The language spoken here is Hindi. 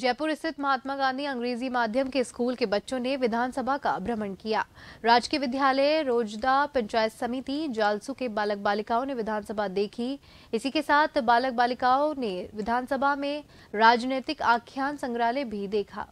जयपुर स्थित महात्मा गांधी अंग्रेजी माध्यम के स्कूल के बच्चों ने विधानसभा का भ्रमण किया राजकीय विद्यालय रोजदा पंचायत समिति जालसू के बालक बालिकाओं ने विधानसभा देखी इसी के साथ बालक बालिकाओं ने विधानसभा में राजनीतिक आख्यान संग्रहालय भी देखा